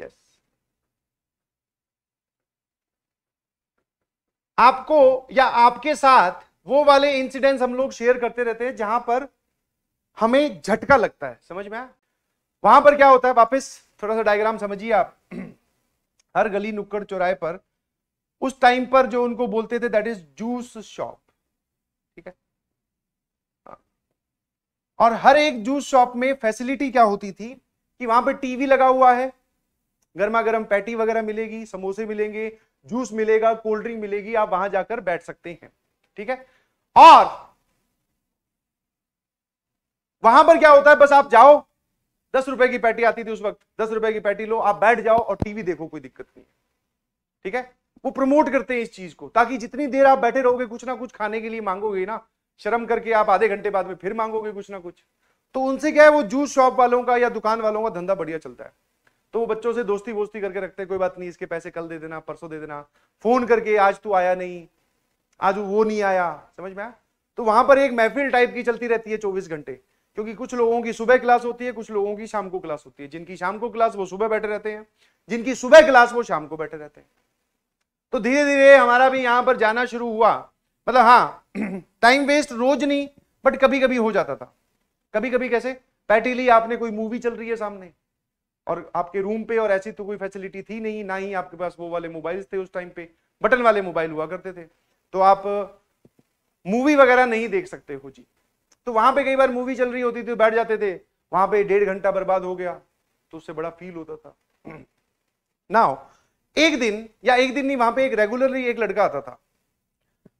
Yes आपको या आपके साथ वो वाले इंसिडेंट्स हम लोग शेयर करते रहते हैं जहां पर हमें झटका लगता है समझ में आया वहां पर क्या होता है वापस थोड़ा सा डायग्राम समझिए आप हर गली नुक्कड़ चौराहे पर उस टाइम पर जो उनको बोलते थे दैट इज जूस शॉप ठीक है हाँ। और हर एक जूस शॉप में फैसिलिटी क्या होती थी कि वहां पर टीवी लगा हुआ है गर्मा गर्म पैटी वगैरह मिलेगी समोसे मिलेंगे जूस मिलेगा कोल्ड ड्रिंक मिलेगी आप वहां जाकर बैठ सकते हैं ठीक है और वहां पर क्या होता है बस आप जाओ दस रुपए की पैटी आती थी उस वक्त दस रुपए की पैटी लो आप बैठ जाओ और टीवी देखो कोई दिक्कत नहीं है ठीक है वो प्रमोट करते हैं इस चीज को ताकि जितनी देर आप बैठे रहोगे कुछ ना कुछ खाने के लिए मांगोगे ना शर्म करके आप आधे घंटे बाद में फिर मांगोगे कुछ ना कुछ तो उनसे क्या है वो जूस शॉप वालों का या दुकान वालों का धंधा बढ़िया चलता है तो वो बच्चों से दोस्ती वोस्ती करके रखते हैं कोई बात नहीं इसके पैसे कल दे देना परसों दे देना फोन करके आज तू आया नहीं आज वो नहीं आया समझ में आया तो वहां पर एक महफिल टाइप की चलती रहती है चौबीस घंटे क्योंकि कुछ लोगों की सुबह क्लास होती है कुछ लोगों की शाम को क्लास होती है जिनकी शाम को क्लास वो सुबह बैठे रहते हैं जिनकी सुबह क्लास वो शाम को बैठे रहते हैं तो धीरे धीरे हमारा भी यहाँ पर जाना शुरू हुआ मतलब हाँ टाइम वेस्ट रोज नहीं बट कभी कभी हो जाता था कभी कभी कैसे पैटीली आपने कोई मूवी चल रही है सामने और आपके रूम पे और ऐसी तो कोई फैसिलिटी थी नहीं ना ही आपके पास वो वाले मोबाइल्स थे उस टाइम पे बटन वाले मोबाइल हुआ करते थे तो आप मूवी uh, वगैरह नहीं देख सकते हो जी तो वहां पे कई बार मूवी चल रही होती थी तो बैठ जाते थे वहां पे डेढ़ घंटा बर्बाद हो गया तो उससे बड़ा फील होता था ना एक दिन या एक दिन नहीं वहां पे एक रेगुलरली एक लड़का आता था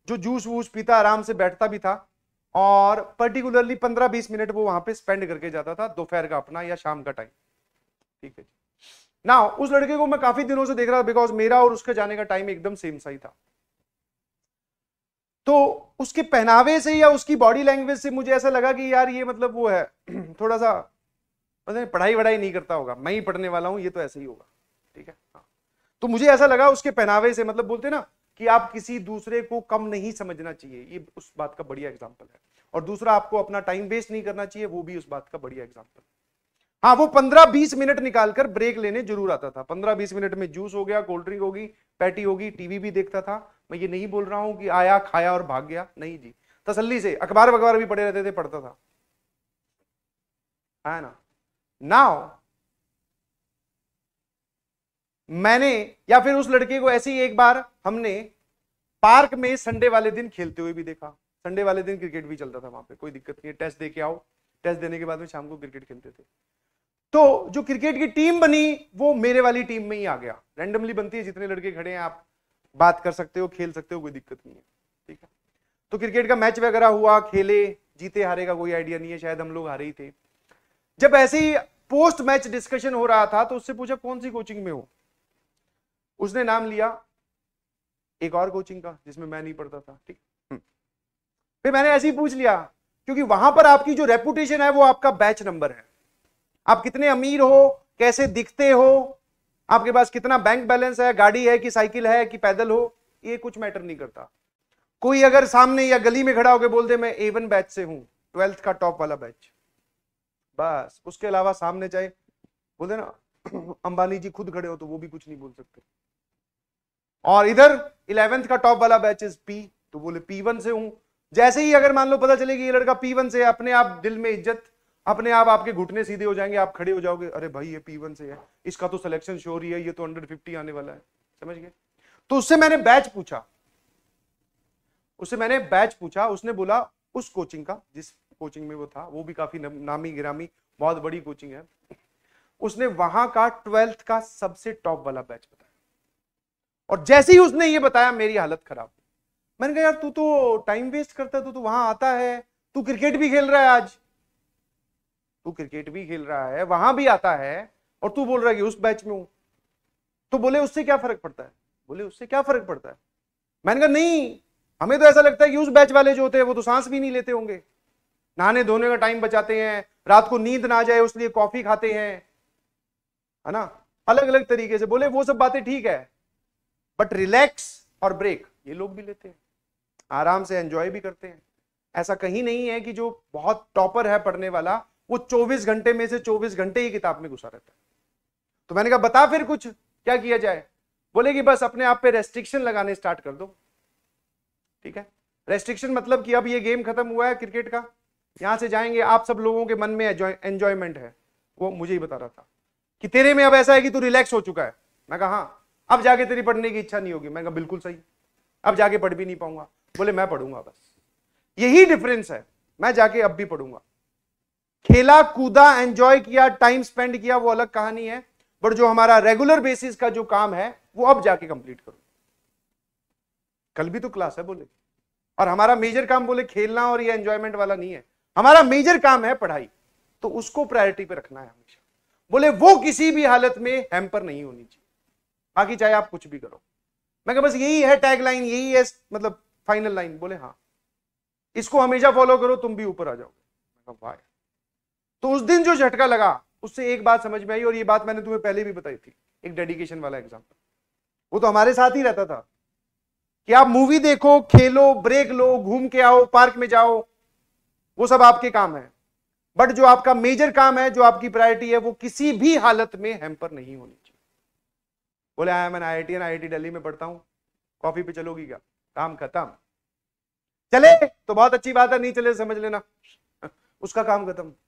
जो जूस वूस पीता आराम से बैठता भी था और पर्टिकुलरली पंद्रह बीस मिनट वो वहां पे स्पेंड करके जाता था दोपहर का अपना या शाम का टाइम ठीक है जी ना उस लड़के को मैं काफी दिनों से देख रहा था बिकॉज मेरा और उसके जाने का टाइम एकदम सेम सा ही था तो उसके पहनावे से या उसकी बॉडी लैंग्वेज से मुझे ऐसा लगा कि यार ये मतलब वो है थोड़ा सा पता नहीं पढ़ाई वढ़ाई नहीं करता होगा मैं ही पढ़ने वाला हूँ ये तो ऐसा ही होगा ठीक है हाँ। तो मुझे ऐसा लगा उसके पहनावे से मतलब बोलते ना कि आप किसी दूसरे को कम नहीं समझना चाहिए ये उस बात का बढ़िया एग्जाम्पल है और दूसरा आपको अपना टाइम वेस्ट नहीं करना चाहिए वो भी उस बात का बढ़िया एग्जाम्पल है हाँ वो पंद्रह बीस मिनट निकालकर ब्रेक लेने जरूर आता था पंद्रह बीस मिनट में जूस हो गया कोल्ड ड्रिंक होगी पैटी होगी टीवी भी देखता था मैं ये नहीं बोल रहा हूं कि आया खाया और भाग गया नहीं जी तसल्ली से अखबार वगैरह भी पढ़े रहते थे पढ़ता था है ना नाउ मैंने या फिर उस लड़के को ऐसे ही एक बार हमने पार्क में संडे वाले दिन खेलते हुए भी देखा संडे वाले दिन क्रिकेट भी चलता था वहां पे कोई दिक्कत नहीं है टेस्ट दे के आओ टेस्ट देने के बाद में शाम को क्रिकेट खेलते थे तो जो क्रिकेट की टीम बनी वो मेरे वाली टीम में ही आ गया रैंडमली बनती है जितने लड़के खड़े हैं आप बात कर सकते हो खेल सकते हो कोई दिक्कत नहीं है ठीक है तो क्रिकेट का मैच वगैरह हुआ खेले जीते हारे का कोई आइडिया नहीं है शायद हम लोग हारे ही थे जब ऐसे ही पोस्ट मैच डिस्कशन हो रहा था तो उससे पूछा कौन सी कोचिंग में हो उसने नाम लिया एक और कोचिंग का जिसमें मैं नहीं पढ़ता था ठीक हम्म। फिर मैंने ऐसे ही पूछ लिया क्योंकि वहां पर आपकी जो रेपुटेशन है वो आपका बैच नंबर है आप कितने अमीर हो कैसे दिखते हो आपके पास कितना बैंक बैलेंस है गाड़ी है कि साइकिल है कि पैदल हो ये कुछ मैटर नहीं करता कोई अगर सामने या गली में खड़ा होकर बोल दे मैं एवन बैच से हूं ट्वेल्थ का टॉप वाला बैच बस उसके अलावा सामने चाहे बोल देना अंबानी जी खुद खड़े हो तो वो भी कुछ नहीं बोल सकते और इधर इलेवेंथ का टॉप वाला बैच इज पी तो बोले पी वन से हूं जैसे ही अगर मान लो पता चले कि ये लड़का पी वन से अपने आप दिल में इज्जत अपने आप आपके घुटने सीधे हो जाएंगे आप खड़े हो जाओगे अरे भाई ये पी से है इसका तो सिलेक्शन शोर ही है ये तो अंडर फिफ्टी आने वाला है समझ गए तो उससे मैंने बैच पूछा उससे मैंने बैच पूछा उसने बोला उस कोचिंग का जिस कोचिंग में वो था वो भी काफी नामी गिरामी बहुत बड़ी कोचिंग है उसने वहां का ट्वेल्थ का सबसे टॉप वाला बैच बताया और जैसे ही उसने ये बताया मेरी हालत खराब मैंने कहा यार तू तो टाइम वेस्ट करता है तू तो वहां आता है तू क्रिकेट भी खेल रहा है आज तू क्रिकेट भी खेल रहा है वहां भी आता है और तू बोल रहा है कि उस बैच में हूं तो बोले उससे क्या फर्क पड़ता है बोले उससे क्या फर्क पड़ता है मैंने कहा नहीं हमें तो ऐसा लगता है कि उस बैच वाले जो होते हैं वो तो सांस भी नहीं लेते होंगे नहाने धोने का टाइम बचाते हैं रात को नींद ना जाए उसलिए कॉफी खाते हैं है ना अलग अलग तरीके से बोले वो सब बातें ठीक है बट रिलैक्स और ब्रेक ये लोग भी लेते हैं आराम से एंजॉय भी करते हैं ऐसा कहीं नहीं है कि जो बहुत टॉपर है पढ़ने वाला वो 24 घंटे में से 24 घंटे ही किताब में घुसा रहता है तो मैंने कहा बता फिर कुछ क्या किया जाए बोले कि बस अपने आप पे रेस्ट्रिक्शन लगाने स्टार्ट कर दो ठीक है रेस्ट्रिक्शन मतलब कि अब ये गेम खत्म हुआ है क्रिकेट का यहां से जाएंगे आप सब लोगों के मन में एंजॉयमेंट है वो मुझे ही बता रहा था कि तेरे में अब ऐसा है कि तू रिलैक्स हो चुका है मैं कहा हाँ अब जाके तेरी पढ़ने की इच्छा नहीं होगी मैं कहा बिल्कुल सही अब जाके पढ़ भी नहीं पाऊंगा बोले मैं पढ़ूंगा बस यही डिफरेंस है मैं जाके अब भी पढ़ूंगा खेला कूदा एंजॉय किया टाइम स्पेंड किया वो अलग कहानी है बट जो हमारा रेगुलर बेसिस का जो काम है वो अब जाके कंप्लीट करो कल भी तो क्लास है बोले और हमारा मेजर काम बोले खेलना और ये एंजॉयमेंट वाला नहीं है हमारा मेजर काम है पढ़ाई तो उसको प्रायोरिटी पे रखना है हमेशा बोले वो किसी भी हालत में हैम्पर नहीं होनी चाहिए बाकी चाहे आप कुछ भी करो मैं बस यही है टैग लाइन यही है मतलब फाइनल लाइन बोले हाँ इसको हमेशा फॉलो करो तुम भी ऊपर आ जाओगे वाह तो उस दिन जो झटका लगा उससे एक बात समझ में आई और ये बात मैंने तुम्हें पहले भी बताई थी एक डेडिकेशन वाला एग्जाम्पल वो तो हमारे साथ ही रहता था कि आप मूवी देखो खेलो ब्रेक लो घूम के आओ पार्क में जाओ वो सब आपके काम है बट जो आपका मेजर काम है जो आपकी प्रायोरिटी है वो किसी भी हालत में हैम्पर नहीं होनी चाहिए बोले आया मैं आई आई टी दिल्ली में पढ़ता हूं कॉफी पे चलोगी क्या काम खत्म चले तो बहुत अच्छी बात है नहीं चले समझ लेना उसका काम खत्म